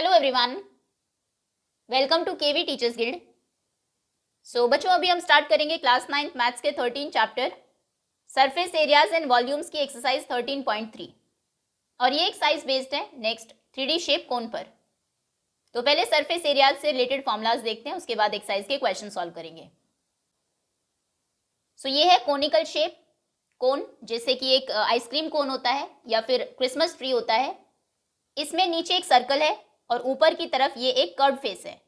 Hello everyone welcome to KV teachers guild so बच्चों अभी हम स्टार्ट करेंगे क्लास नाइन्थ मैथ्स के thirteen chapter surface areas and volumes की एक्सरसाइज थर्टीन पॉइंट थ्री और ये एक्सरसाइज बेस्ड है नेक्स्ट थ्री शेप कोन पर तो पहले सरफेस एरियाज से रिलेटेड फॉर्मुलाज देखते हैं उसके बाद एक्सरसाइज के क्वेश्चन सॉल्व करेंगे सो so, ये है कोनिकल शेप कोन जैसे कि एक आइसक्रीम uh, कोन होता है या फिर क्रिसमस ट्री होता है इसमें नीचे एक सर्कल है और ऊपर की तरफ ये एक कर्व फेस है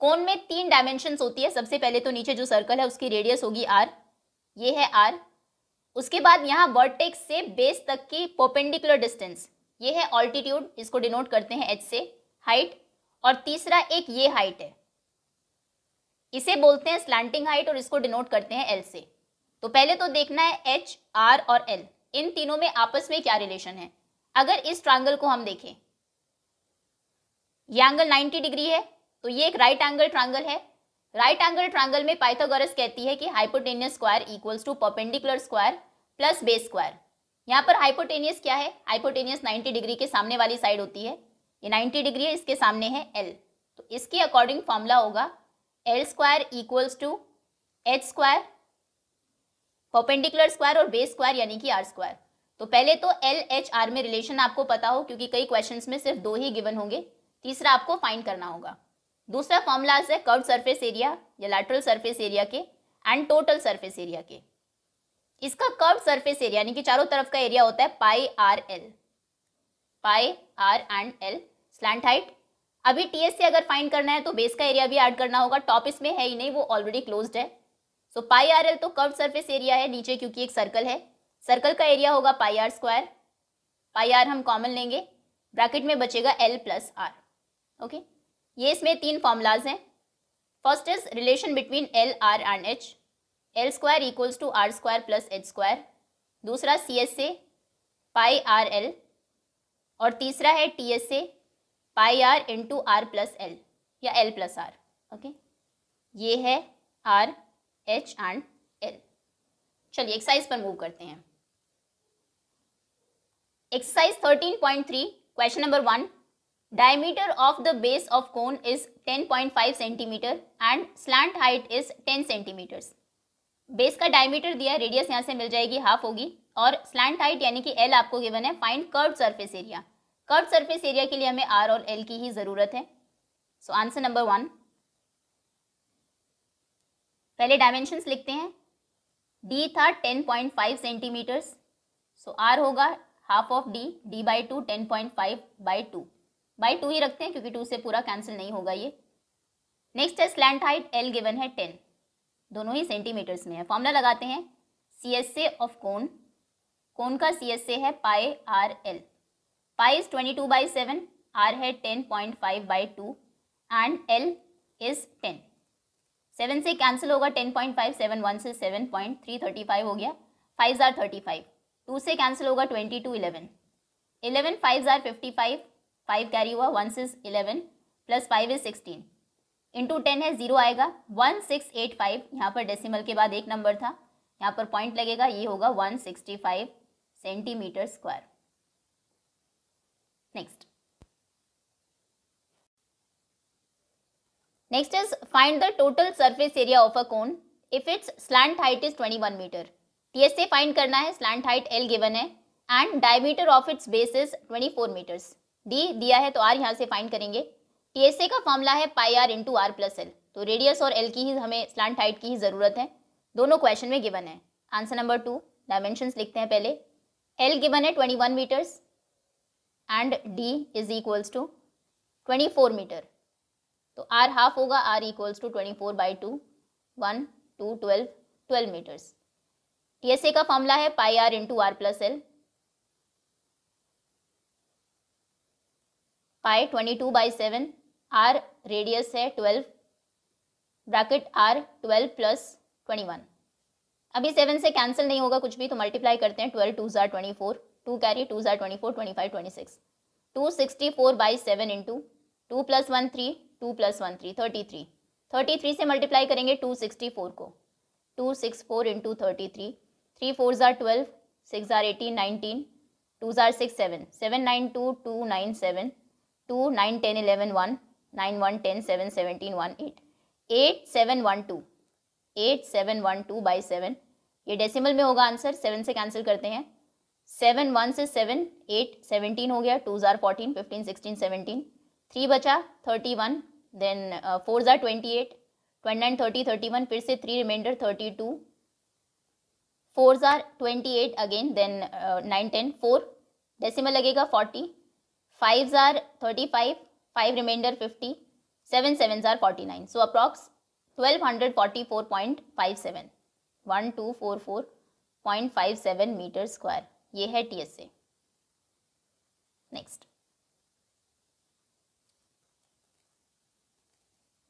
कोन में तीन डायमेंशन होती है सबसे पहले तो नीचे जो सर्कल है उसकी रेडियस होगी आर ये है आर उसके बाद यहाँ वर्टेक्स से बेस तक की पोपेंडिकुलर डिस्टेंस ये है ऑल्टीट्यूड इसको डिनोट करते हैं एच से हाइट और तीसरा एक ये हाइट है इसे बोलते हैं स्लैंटिंग हाइट और इसको डिनोट करते हैं एल से तो पहले तो देखना है एच आर और एल इन तीनों में आपस में क्या रिलेशन है अगर इस ट्रायंगल को हम देखें ये एंगल 90 डिग्री है तो ये एक राइट एंगल ट्रायंगल है राइट एंगल ट्रायंगल में पाइथागोरस कहती है कि hypotenuse square equals to perpendicular square plus base square यहाँ पर हाइपोटेनियस क्या है हाइपोटेनियस 90 डिग्री के सामने वाली साइड होती है ये 90 डिग्री है इसके सामने है एल तो इसके अकॉर्डिंग फॉर्मूला होगा L square equals to H square perpendicular square और बेस स्क्वायर यानी कि आर स्क्वायर तो पहले तो एल एच आर में रिलेशन आपको पता हो क्योंकि कई क्वेश्चंस में सिर्फ दो ही गिवन होंगे तीसरा आपको फाइंड करना होगा दूसरा फॉर्मूला है कर्व सरफेस एरिया या लैटरल सरफेस एरिया के एंड टोटल सरफेस एरिया के इसका कर्व सरफेस एरिया यानी कि चारों तरफ का एरिया होता है pi R L pi R and L slant height अभी टी से अगर फाइंड करना है तो बेस का एरिया भी ऐड करना होगा टॉप इसमें है ही नहीं वो ऑलरेडी क्लोज्ड है सो पाई आर एल तो कर्व सरफेस एरिया है नीचे क्योंकि एक सर्कल है सर्कल का एरिया होगा pi R square pi R हम कॉमन लेंगे ब्रैकेट में बचेगा एल प्लस आर ओके ये इसमें तीन फॉर्मूलाज हैं first is relation between L R and H L square equals to R square plus H square दूसरा C S A pi R L और तीसरा है T S A pi R in two R plus L या L plus R okay ये है R H and L चलिए exercise पर move करते हैं exercise thirteen point three question number one diameter of the base of cone is 10.5 centimetre and slant height is 10 centimeters. Base का diameter दिया radius यहाँ से मिल जाएगी हाफ होगी और स्लैंट हाइट यानी कि एल आपको गिवन है find curve surface area curve surface area के लिए हमें आर और एल की ही ज़रूरत है सो आंसर नंबर वन पहले डायमेंशंस लिखते हैं डी था 10.5 सेंटीमीटर्स सो आर होगा half of D D by two ten point five by two by two ही रखते हैं क्योंकि टू से पूरा कैंसिल नहीं होगा ये नेक्स्ट है स्लैंड हाइट एल गिवन है टेन दोनों ही सेंटीमीटर्स में है फॉर्मूला लगाते हैं सी एस ए ऑफ कौन कौन का सी एस ए है pi R L pi is twenty two by seven R है ten point five by two and L is ten seven से कैंसिल होगा ten point five seven one से seven point three thirty five हो गया five ज़ार thirty five two से cancel होगा twenty two eleven eleven five ज़ार fifty five five carry हुआ one six eleven plus five is sixteen into ten है zero आएगा वन सिक्स एट फाइव यहाँ पर डेसिमल के बाद एक नंबर था यहाँ पर पॉइंट लगेगा ये होगा one sixty five centimetre square next next is find the total surface area of a cone if its slant height is twenty one metre T S A find करना है स्लैंड हाइट एल गिवन है and diameter of its base is twenty four metres D दिया है तो are यहाँ से find करेंगे T का फॉर्मूला है pi R into R plus L तो रेडियस और एल की ही हमें स्लांट हाइट की ही ज़रूरत है दोनों क्वेश्चन में गिवन है आंसर नंबर टू डायमेंशन लिखते हैं पहले एल गिवन है twenty one metres and D is equals to twenty four metre तो आर हाफ होगा R equals to twenty four by two one two twelve twelve metres T का formula है pi R into R plus L pi twenty two by seven R radius है twelve bracket R twelve plus twenty one अभी seven से cancel नहीं होगा कुछ भी तो मल्टीप्लाई करते हैं ट्वेल्व टू ज़ार twenty four two carry two ज़ार twenty four twenty five twenty six two sixty four by seven into two plus one three two plus one three thirty three thirty three से multiply करेंगे two sixty four को two six four into thirty three three four ज़ार twelve six ज़ार eighteen nineteen two ज़ार six seven seven nine two two nine seven two nine ten eleven one nine one ten seven seventeen one eight eight seven one two eight seven one two by seven ये decimal में होगा answer seven से cancel करते हैं seven one से seven eight seventeen हो गया two ज़ार fourteen fifteen sixteen seventeen three बचा thirty one then uh, four ज़ार twenty eight twenty nine thirty thirty one फिर से three remainder thirty two four ज़ार twenty eight again then uh, nine ten four decimal लगेगा forty five ज़ार thirty five five remainder fifty seven seven ज़ार forty nine so approx twelve hundred forty four point five seven one two four four point five seven metre square ये है T S A next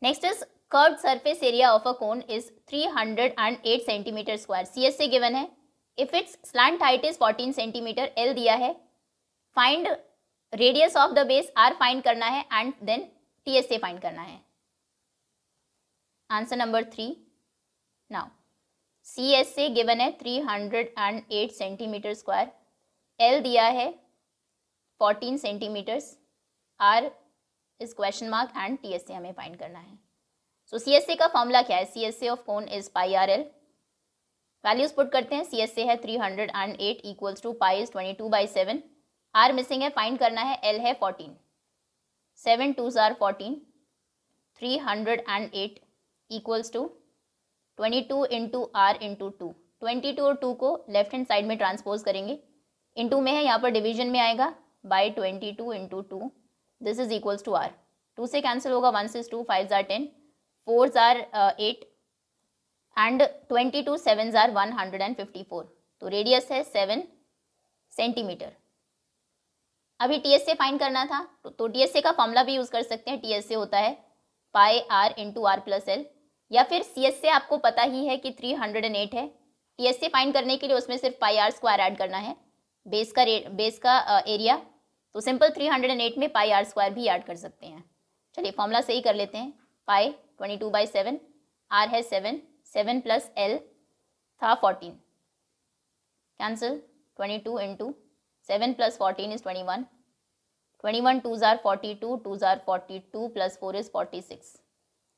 next is curve area of a cone is three hundred and eight centimetre square C S A given है if its slant height is fourteen centimetre L दिया है find radius of the base R find करना है and then T S A find करना है answer number three now C S A given है three hundred and eight centimetre square L दिया है fourteen centimetres R is question mark and T S A हमें find करना है सो सी S ए का formula क्या है C S A of cone is pi R L values put करते हैं सी एस ए है three hundred and eight equals to pi is twenty two by seven R missing है find करना है L है fourteen seven two ज़ार fourteen three hundred and eight equals to twenty two into R into two twenty two और two को left hand side में transpose करेंगे into में है यहाँ पर डिवीजन में आएगा by twenty two into two this is equals to R two से कैंसिल होगा वन से टू फाइव ज़ार टेन फोर ज़ार eight and twenty two seven ज़ार one hundred and fifty four तो रेडियस है सेवन सेंटीमीटर अभी टीएसए फाइंड करना था तो, तो टीएसए का फॉर्मूला भी यूज कर सकते हैं टीएसए होता है pi R into R plus L या फिर सीएसए आपको पता ही है कि थ्री हंड्रेड एंड एट है टीएसए फाइंड करने के लिए उसमें सिर्फ पाई आर स्क्वायर ऐड करना है बेस का रे बेस का एरिया तो simple three hundred and eight में पाई आर स्क्वायर भी ऐड कर सकते हैं चलिए फॉर्मूला सही कर लेते हैं pi twenty two by seven R है सेवन सेवन प्लस एल था fourteen cancel twenty two into seven plus fourteen is twenty one twenty one two ज़ार फोर्टी टू टू ज़ार forty two plus four is forty six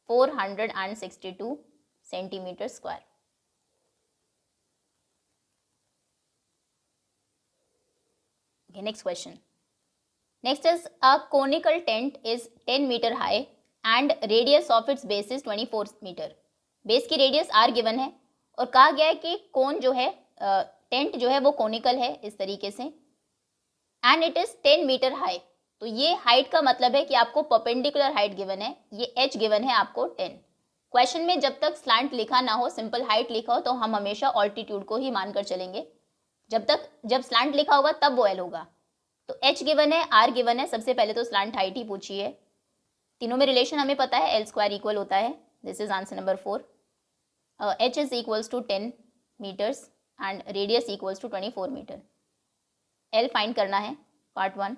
four hundred and sixty two centimetre square next question next is a conical tent is ten metre high and radius of its base is twenty four metre base की radius R given है और कहा गया है कि कौन जो है टेंट जो है वो कोनिकल है इस तरीके से and it is ten metre high तो ये हाइट का मतलब है कि आपको परपेंडिकुलर हाइट गिवन है ये एच गिवन है आपको टेन क्वेश्चन में जब तक स्लांट लिखा ना हो सिंपल हाइट लिखा हो तो हम हमेशा ऑल्टीट्यूड को ही मानकर चलेंगे जब तक जब स्लांट लिखा होगा तब वो एल होगा तो एच गिवन है आर गिवन है सबसे पहले तो स्लांट हाइट ही पूछी है तीनों में रिलेशन हमें पता है एल स्क्वायर इक्वल होता है this is answer number four H is equals to ten metres and radius equals to twenty four metre L find करना है part one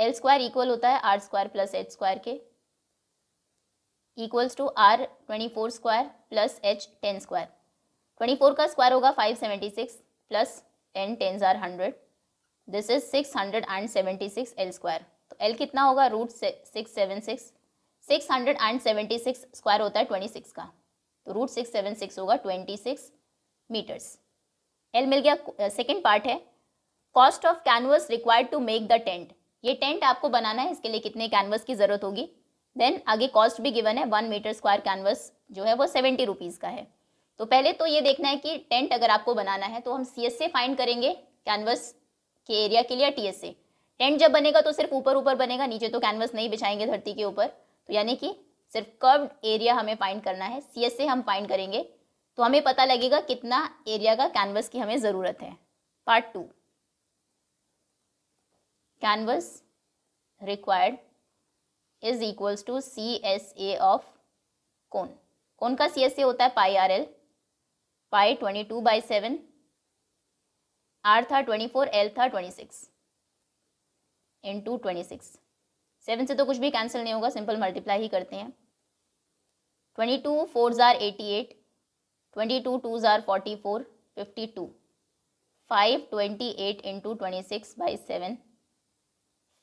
L square equal होता है R square plus H square के equals to R twenty four square plus H ten square twenty four का square होगा five seventy six plus ten ten are hundred this is six hundred and seventy six L square तो L कितना होगा root six seven six six hundred and seventy six square होता है twenty six का तो root six seven six होगा twenty six metres L मिल गया सेकेंड पार्ट है cost of canvas required to make the tent ये टेंट आपको बनाना है इसके लिए कितने कैनवस की जरूरत होगी देन आगे कॉस्ट भी गिवन है वन मीटर स्क्वायर कैनवस जो है वो सेवेंटी रुपीज़ का है तो पहले तो ये देखना है कि टेंट अगर आपको बनाना है तो हम सी एस ए फाइंड करेंगे कैनवस के एरिया के लिए टी एस ए टेंट जब बनेगा तो सिर्फ ऊपर ऊपर बनेगा नीचे तो कैनवस नहीं बिछाएंगे धरती के ऊपर तो यानी कि सिर्फ कर्व्ड एरिया हमें फाइंड करना है सी एस ए हम फाइंड करेंगे तो हमें पता लगेगा कितना एरिया का कैनवस की हमें ज़रूरत है part two canvas required is equals to C S A of कौन कौन का सी एस ए होता है pi R L pi twenty two by seven R था ट्वेंटी फोर एल था twenty six in two twenty six seven से तो कुछ भी कैंसिल नहीं होगा सिंपल मल्टीप्लाई ही करते हैं ट्वेंटी टू फोर ज़ार eighty eight twenty two two ज़ार forty four fifty two five twenty eight into twenty six by seven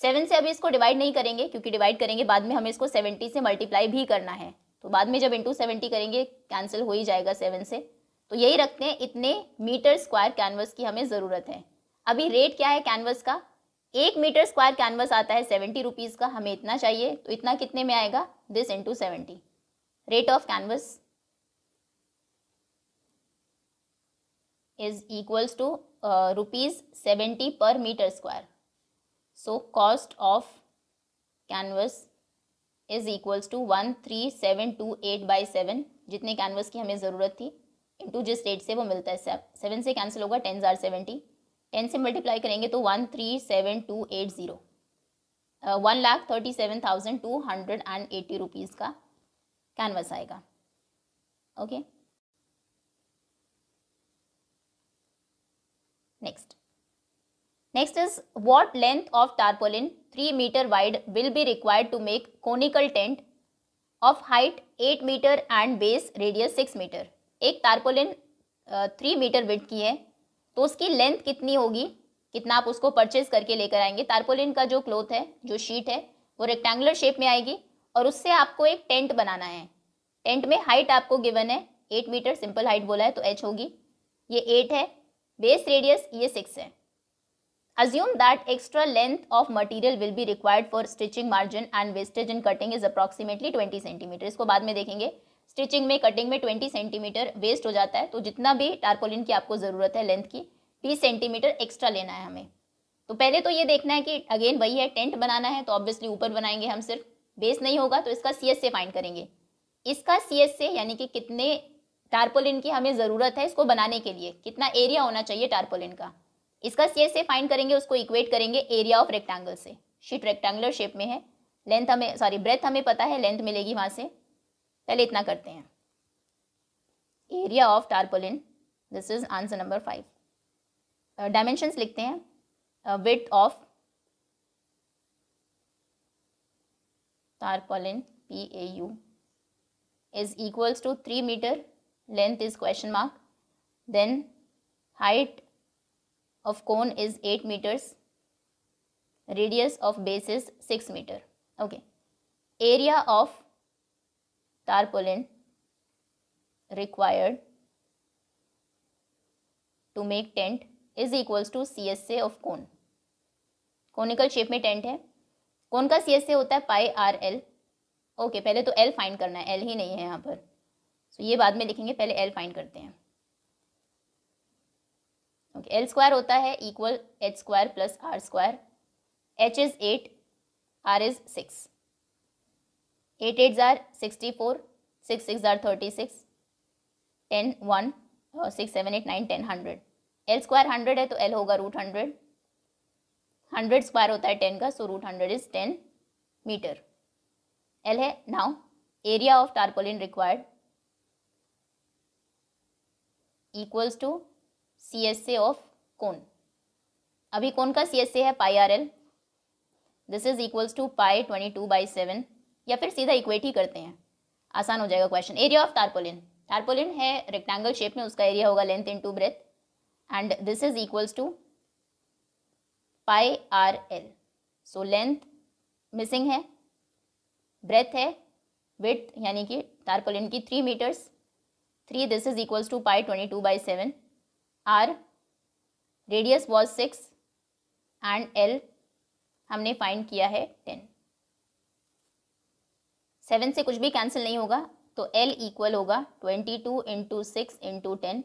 seven से अभी इसको डिवाइड नहीं करेंगे क्योंकि डिवाइड करेंगे बाद में हमें इसको सेवेंटी से मल्टीप्लाई भी करना है तो बाद में जब इंटू सेवेंटी करेंगे कैंसिल हो ही जाएगा सेवन से तो यही रखते हैं इतने मीटर स्क्वायर कैनवस की हमें ज़रूरत है अभी रेट क्या है कैनवस का एक मीटर स्क्वायर कैनवस आता है सेवेंटी रुपीज़ का हमें इतना चाहिए तो इतना कितने में आएगा this into seventy rate of canvas is equals to rupees seventy per metre square so cost of canvas is equals to one three seven two eight by seven जितने कैनवस की हमें ज़रूरत थी इंटू जिस रेट से वो मिलता है सेवन से कैंसिल होगा टेन ज़ार सेवेंटी टेन से मल्टीप्लाई करेंगे तो one three seven two eight zero one lakh thirty seven thousand two hundred and eighty rupees का कैनवस आएगा okay next next is what length of tarpaulin three metre wide will be required to make conical tent of height eight metre and base radius six metre एक tarpaulin three metre width की है तो उसकी length कितनी होगी कितना आप उसको परचेज करके लेकर आएंगे तारपोलिन का जो क्लोथ है जो शीट है वो रेक्टेंगुलर शेप में आएगी और उससे आपको एक टेंट बनाना है टेंट में हाइट आपको गिवन है एट मीटर सिंपल हाइट बोला है तो एच होगी ये एट है बेस रेडियस ये सिक्स है assume that extra length of material will be required for stitching margin and wastage in cutting is approximately twenty centimetre इसको बाद में देखेंगे स्टिचिंग में कटिंग में ट्वेंटी सेंटीमीटर वेस्ट हो जाता है तो जितना भी टारपोलिन की आपको ज़रूरत है लेंथ की 20 सेंटीमीटर एक्स्ट्रा लेना है हमें तो पहले तो ये देखना है कि अगेन वही है टेंट बनाना है तो ऑब्वियसली ऊपर बनाएंगे हम सिर्फ बेस नहीं होगा तो इसका सी से फाइंड करेंगे इसका सी से यानी कि कितने टारपोलिन की हमें ज़रूरत है इसको बनाने के लिए कितना एरिया होना चाहिए टारपोलिन का इसका सी से फाइंड करेंगे उसको इक्वेट करेंगे एरिया ऑफ रेक्टेंगल से शीट रेक्टेंगुलर शेप में है लेंथ हमें सॉरी ब्रेथ हमें पता है लेंथ मिलेगी वहां से पहले इतना करते हैं area of tarpaulin this is answer number five dimensions लिखते हैं width of a U is equals to three metre length is question mark then height of cone is 8 meters. Radius of base is 6 meter. Okay. Area of tarpaulin required to make tent is equals to C S A of cone conical shape में tent है cone का C S A होता है pi R L okay पहले तो L find करना है L ही नहीं है यहाँ पर सो so, ये बाद में लिखेंगे पहले एल फाइंड करते हैं ओके एल स्क्वायर होता है equal H square plus R square H is eight R is six eight eight ज़ार सिक्सटी फोर सिक्स सिक्स ज़ार thirty six ten one six seven eight nine ten hundred L square hundred है तो L होगा root hundred hundred square होता है ten का so root hundred is ten metre L है now area of tarpaulin required equals to C S A of cone अभी cone का C S A है pi R L this is equals to pi twenty two by seven या फिर सीधा equate ही करते हैं आसान हो जाएगा question area of tarpaulin tarpaulin है रेक्टेंगल शेप में उसका एरिया होगा length into breadth and this is equals to pi R L so length missing है ब्रेथ है विथ यानी कि तारपोलिन की three metres three this is equals to pi twenty two by seven R radius was six and L हमने find किया है ten seven से कुछ भी कैंसिल नहीं होगा तो एल इक्वल होगा twenty two into six into ten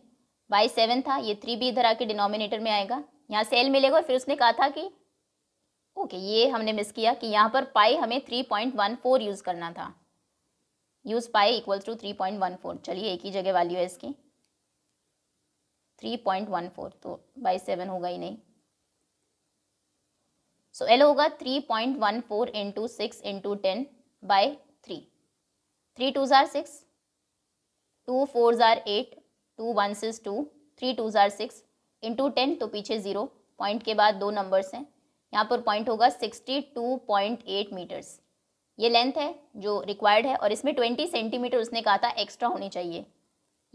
by seven था ये थ्री भी इधर आके डिनोमिनेटर में आएगा यहाँ से एल मिलेगा फिर उसने कहा था कि ओके ये हमने मिस किया कि यहाँ पर पाई हमें three point one four use करना था use pi equal to three point one four चलिए एक ही जगह वाली है इसकी थ्री पॉइंट वन फोर तो बाई सेवन होगा ही नहीं सो so, एल होगा three point one four into six into ten by three three two ज़ार सिक्स टू फोर ज़ार eight two one six two three two ज़ार six into ten तो पीछे ज़ीरो पॉइंट के बाद दो नंबर्स हैं यहाँ पर पॉइंट होगा sixty two point eight metres ये लेंथ है जो रिक्वायर्ड है और इसमें ट्वेंटी सेंटीमीटर उसने कहा था एक्स्ट्रा होनी चाहिए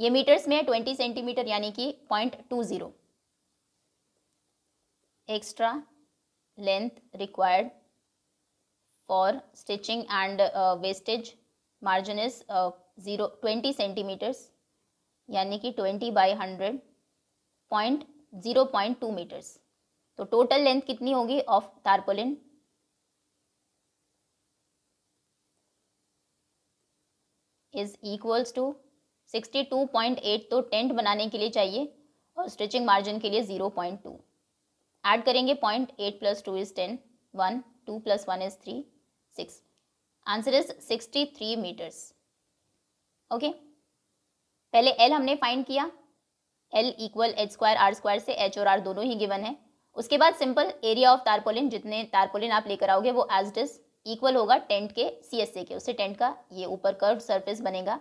ये मीटर्स में है ट्वेंटी सेंटीमीटर यानी कि point two zero extra length required for stitching and wastage margin is zero twenty centimetres यानी कि twenty by hundred point zero point two metres तो टोटल लेंथ कितनी होगी of tarpaulin is equals to 62.8 तो tent बनाने के लिए चाहिए और स्ट्रेचिंग मार्जिन के लिए 0.2 पॉइंट ऐड करेंगे point eight plus two is ten one two plus one is three six answer is 63 metres okay पहले एल हमने फाइंड किया L equal H square R square से एच और आर दोनों ही गिवन है उसके बाद सिंपल एरिया ऑफ तारपोलिन जितने तारपोलिन आप लेकर आओगे वो एज डिज इक्वल होगा टेंट के सी के उससे टेंट का ये ऊपर कर्व सरफेस बनेगा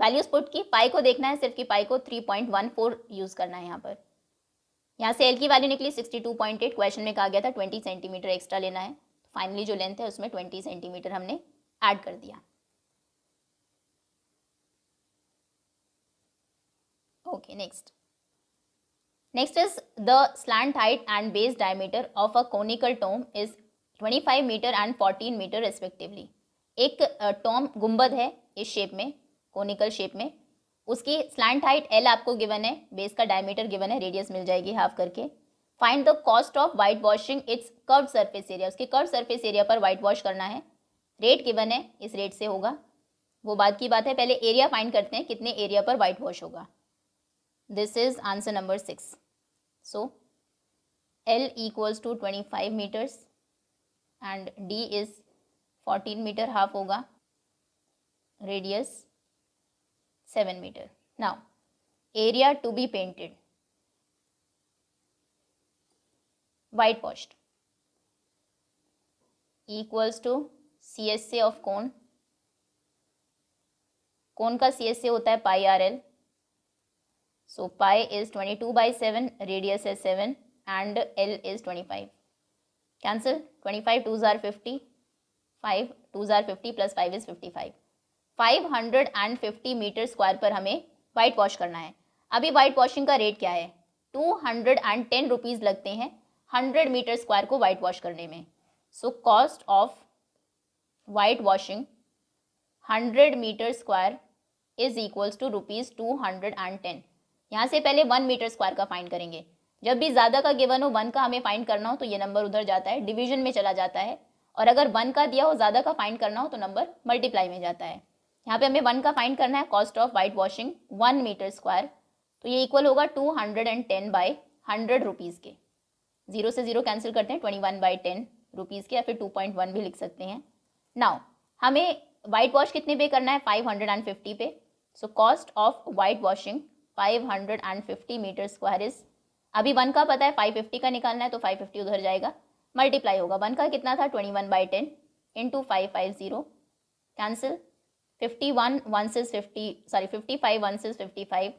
वैल्यूज पुट की पाई को देखना है सिर्फ की पाई को 3.14 यूज करना है यहाँ पर यहाँ से एल की वैल्यू निकली 62.8 क्वेश्चन में कहा गया था 20 सेंटीमीटर एक्स्ट्रा लेना है फाइनली जो लेंथ है उसमें 20 सेंटीमीटर हमने ऐड कर दिया okay next next is the slant height and base diameter of a conical dome is 25 metre and 14 metre respectively एक टॉम गुंबद है इस शेप में कोनिकल शेप में उसकी स्लैंड हाइट एल आपको गिवन है बेस का डायमीटर गिवन है रेडियस मिल जाएगी हाफ करके find the cost of whitewashing its curve surface area उसके कर्व सर्फेस एरिया पर वाइट वॉश करना है रेट गिवन है इस रेट से होगा वो बात की बात है पहले एरिया फाइंड करते हैं कितने एरिया पर वाइट वॉश होगा this is answer number six so L equals to twenty five metres and D is fourteen metre half होगा radius seven metre now area to be painted white Whitewashed equals to C S A of cone cone का C S A होता है pi R L so pi is twenty two by seven radius है seven and L is twenty five cancel twenty five two ज़ार fifty five two ज़ार fifty plus five is fifty five 550 metre square पर हमें white whitewash करना है अभी white washing का rate क्या है two hundred and ten rupees लगते हैं हंड्रेड मीटर स्क्वायर को वाइट वॉश करने में so cost of whitewashing hundred metre square is equals to rupees two hundred and ten यहाँ से पहले वन मीटर स्क्वायर का फाइन करेंगे जब भी ज़्यादा का गिवन हो वन का हमें फाइंड करना हो तो ये नंबर उधर जाता है डिवीजन में चला जाता है और अगर वन का दिया हो ज़्यादा का फाइंड करना हो तो नंबर मल्टीप्लाई में जाता है यहाँ पे हमें वन का फाइंड करना है cost of whitewashing one metre square तो ये इक्वल होगा two hundred and ten by hundred rupees के जीरो से जीरो कैंसिल करते हैं twenty one by ten rupees के या फिर टू पॉइंट वन भी लिख सकते हैं नाउ हमें वाइट वॉश कितने पे करना है फाइव हंड्रेड एंड फिफ्टी पे so cost of whitewashing five hundred and fifty metre square is अभी वन का पता है फाइव फिफ्टी का निकालना है तो फाइव फिफ्टी उधर जाएगा मल्टीप्लाई होगा वन का कितना था twenty one by ten into five five zero cancel fifty one one is fifty sorry fifty five one is fifty five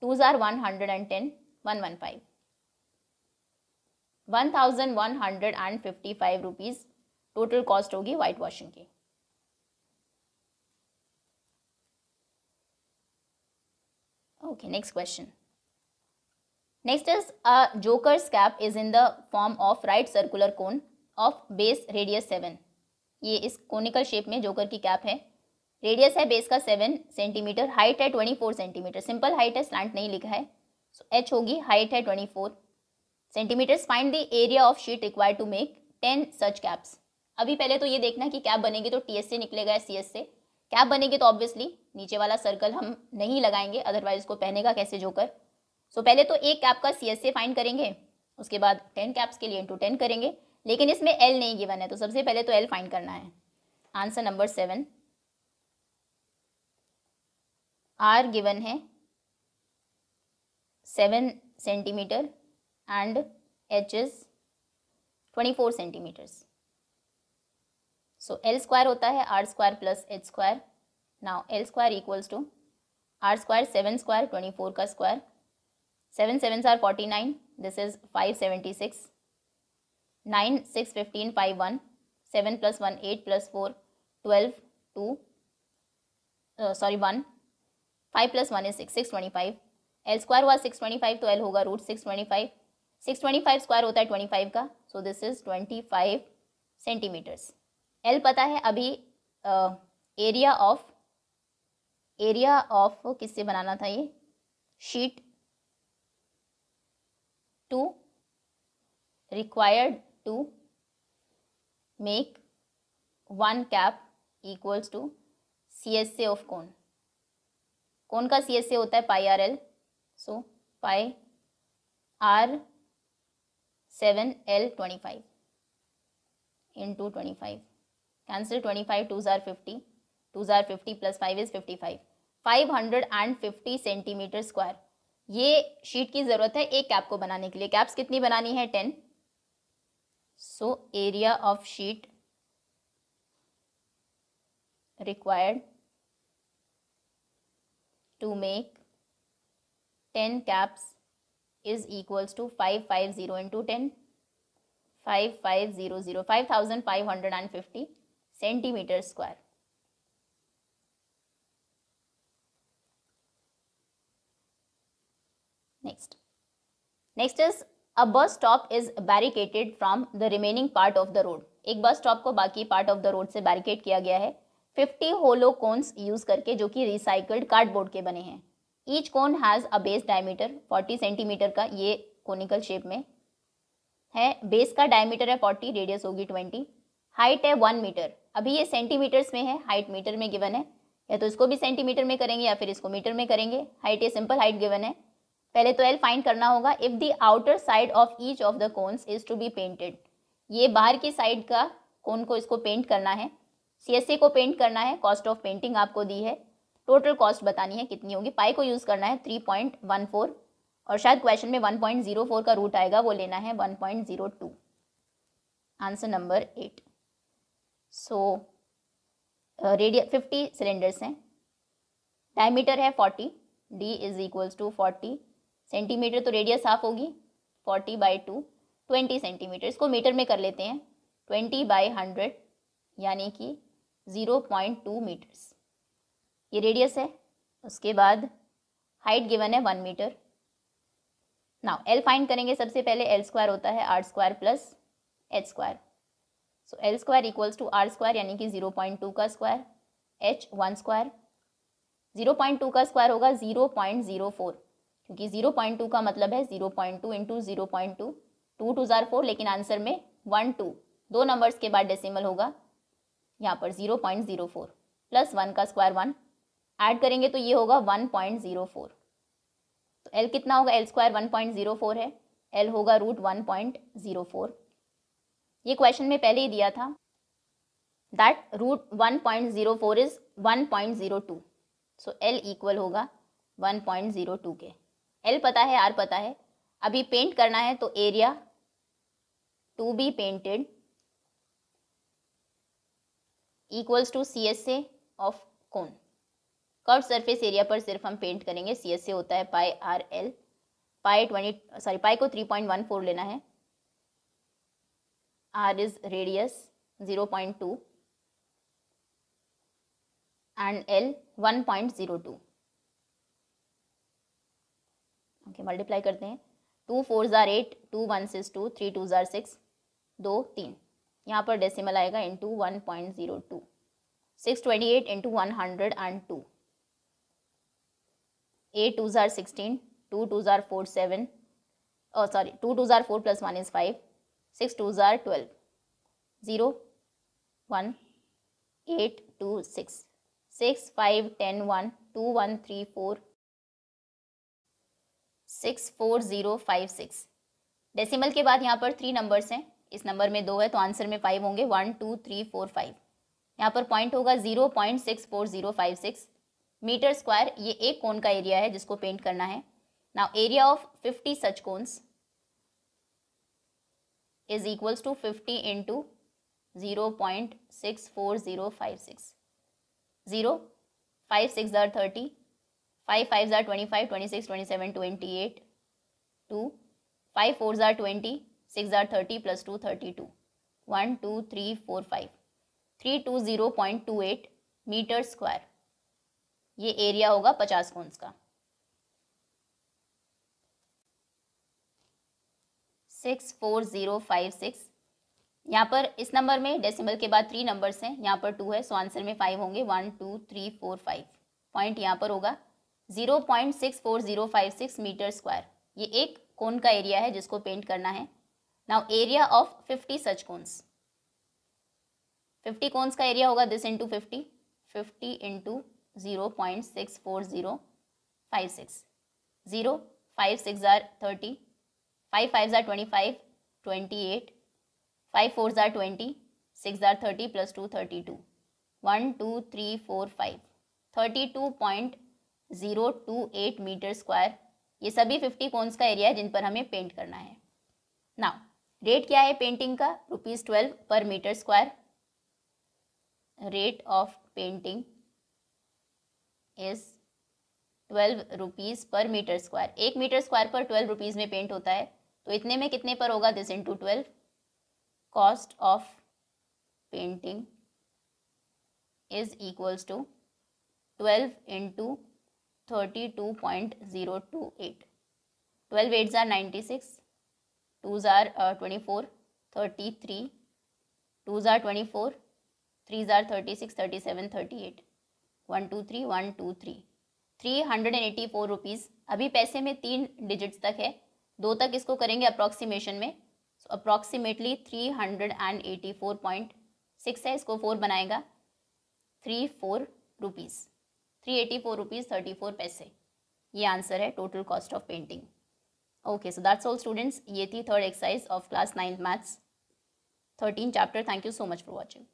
two जार one hundred and ten one one five one thousand one hundred and fifty five rupees total cost होगी white washing की okay next question next is a joker's cap is in the form of right circular cone of base radius seven ये इस conical shape में joker की cap है radius है base का seven centimetre height है twenty four centimetre simple height है slant नहीं लिखा है सो so, एच होगी हाइट है twenty four centimetres find the area of sheet require to make ten such caps अभी पहले तो ये देखना कि कैप बनेगी तो टी एस से निकलेगा या सी एस से कैप बनेगी तो ऑब्वियसली नीचे वाला सर्कल हम नहीं लगाएंगे अदरवाइज को पहनेगा कैसे जोकर सो so, पहले तो एक कैप का सी एस से फाइंड करेंगे उसके बाद टेन कैप्स के लिए इंटू टेन करेंगे लेकिन इसमें एल नहीं गिवन है तो सबसे पहले तो एल फाइंड करना है answer number seven R given है seven centimetre and H is twenty four centimetres so L square होता है R square plus H square now L square equals to R square seven square twenty four का square seven seven R forty nine this is five seventy six nine six fifteen five one seven plus one eight plus four twelve two sorry one five plus one is six six twenty five L square हुआ six twenty five तो L होगा root six twenty five six twenty five square होता है twenty five का so this is twenty five centimetres L पता है अभी area of area of किससे बनाना था ये sheet to required to make one cap equals to C S CSA of कौन कौन का सी एस ए होता है pi R L so pi R seven L twenty five two twenty five cancel twenty five two ज़ार fifty two ज़ार fifty plus five is fifty five five hundred and fifty centimetre square ये शीट की ज़रूरत है एक cap को बनाने के लिए कैप्स कितनी बनानी है ten so area of sheet required to make 10 taps is equals to 550 into 10 5500 5550 centimeter square next next is a bus stop is barricaded from the remaining part of the road एक बस stop को बाकी part of the road से barricade किया गया है fifty होलो cons use करके जो कि रिसाइकल्ड कार्डबोर्ड के बने हैं each cone has a base diameter forty centimetre का ये कोनिकल शेप में है बेस का डायमीटर है फोर्टी रेडियस होगी ट्वेंटी हाइट है वन मीटर अभी ये सेंटीमीटर्स में है हाइट मीटर में गिवन है या तो इसको भी सेंटीमीटर में करेंगे या फिर इसको मीटर में करेंगे हाइट ये सिंपल हाइट गिवन है पहले तो एल फाइंड करना होगा if the outer side of each of the cones is to be painted ये बाहर की साइड का कोन को इसको पेंट करना है सी को पेंट करना है कॉस्ट ऑफ पेंटिंग आपको दी है टोटल कॉस्ट बतानी है कितनी होगी पाई को यूज़ करना है थ्री पॉइंट वन फोर और शायद क्वेश्चन में वन पॉइंट जीरो फोर का रूट आएगा वो लेना है one point zero two answer number eight so radio fifty cylinders हैं डायमीटर है forty D is equals to forty centimetre तो रेडियस हाफ होगी forty by two twenty centimetre इसको मीटर में कर लेते हैं ट्वेंटी बाई हंड्रेड यानी कि ज़ीरो पॉइंट टू मीटर्स ये रेडियस है उसके बाद हाइट गिवन है one metre now L find करेंगे सबसे पहले एल स्क्वायर होता है R square plus H square so L square equals to R square यानी कि जीरो पॉइंट टू का square H one square zero point two का स्क्वायर होगा जीरो पॉइंट जीरो फोर क्योंकि जीरो पॉइंट टू का मतलब है zero point two into zero point two two two ज़ार फोर लेकिन आंसर में वन टू दो नंबर्स के बाद डेसिमल होगा यहाँ पर zero point zero four plus one का स्क्वायर वन ऐड करेंगे तो ये होगा वन पॉइंट ज़ीरो फोर तो एल कितना होगा L square one point zero four है एल होगा root one point zero four ये क्वेश्चन में पहले ही दिया था that root one point zero four is one point zero two so L equal होगा वन पॉइंट ज़ीरो टू के एल पता है आर पता है अभी पेंट करना है तो area to be painted equals to C S A of cone curve surface area पर सिर्फ हम पेंट करेंगे सी एस ए होता है pi R L pi twenty sorry pi को थ्री पॉइंट वन फोर लेना है R is radius zero point two and L one point zero two okay multiply करते हैं टू फोर ज़ार eight two one six two three two ज़ार six दो तीन यहाँ पर डेसिमल आएगा into one point zero two six twenty eight into one hundred and two eight two ज़ार सिक्सटीन टू टू ज़ार फोर सेवन और सॉरी टू टू ज़ार four plus one is five six two ज़ार twelve zero one eight two six six five ten one two one three four six four zero five six decimal के बाद यहाँ पर three numbers हैं इस number में दो है तो आंसर में फाइव होंगे one two three four five यहाँ पर पॉइंट होगा zero point six four zero five six metre square ये एक कोन का एरिया है जिसको पेंट करना है now area of fifty such cones is equals to fifty into zero point six four zero five six zero five six R thirty five five R twenty five twenty six twenty seven twenty eight two five four R twenty six R thirty plus two thirty two one two three four five three two zero point two eight metre square ये area होगा पचास cones का six four zero five six यहाँ पर इस number में decimal के बाद थ्री नंबर्स हैं यहाँ पर टू है सो आंसर में फाइव होंगे one two three four five point यहाँ पर होगा zero point six four zero five six metre square ये एक कोन का एरिया है जिसको पेंट करना है now area of 50 such cones 50 cones का एरिया होगा this into fifty fifty into zero point six four zero five six zero five six R thirty five five R twenty five twenty eight five four R twenty six R thirty plus two thirty two one two three four five thirty two point zero two eight metre square ये सभी fifty cons का area है जिन पर हमें paint करना है now rate क्या है पेंटिंग का rupees twelve per metre square rate of painting is twelve rupees per metre square एक मीटर स्क्वायर पर ट्वेल्व रुपीज़ में पेंट होता है तो इतने में कितने पर होगा this into twelve cost of painting is equals to twelve into thirty two point zero two eight twelve eights are ninety six twos are twenty four thirty three twos are twenty four three ज़ार thirty six thirty seven thirty eight one two three one two three three hundred and eighty four rupees अभी पैसे में तीन digits तक है दो तक इसको करेंगे अप्रॉक्सीमेशन में so approximately three hundred and eighty four point six है इसको फोर बनाएगा three four rupees three eighty four rupees thirty four पैसे ये आंसर है total cost of painting Okay, so that's all students. Yeti third exercise of class 9th maths 13 chapter. Thank you so much for watching.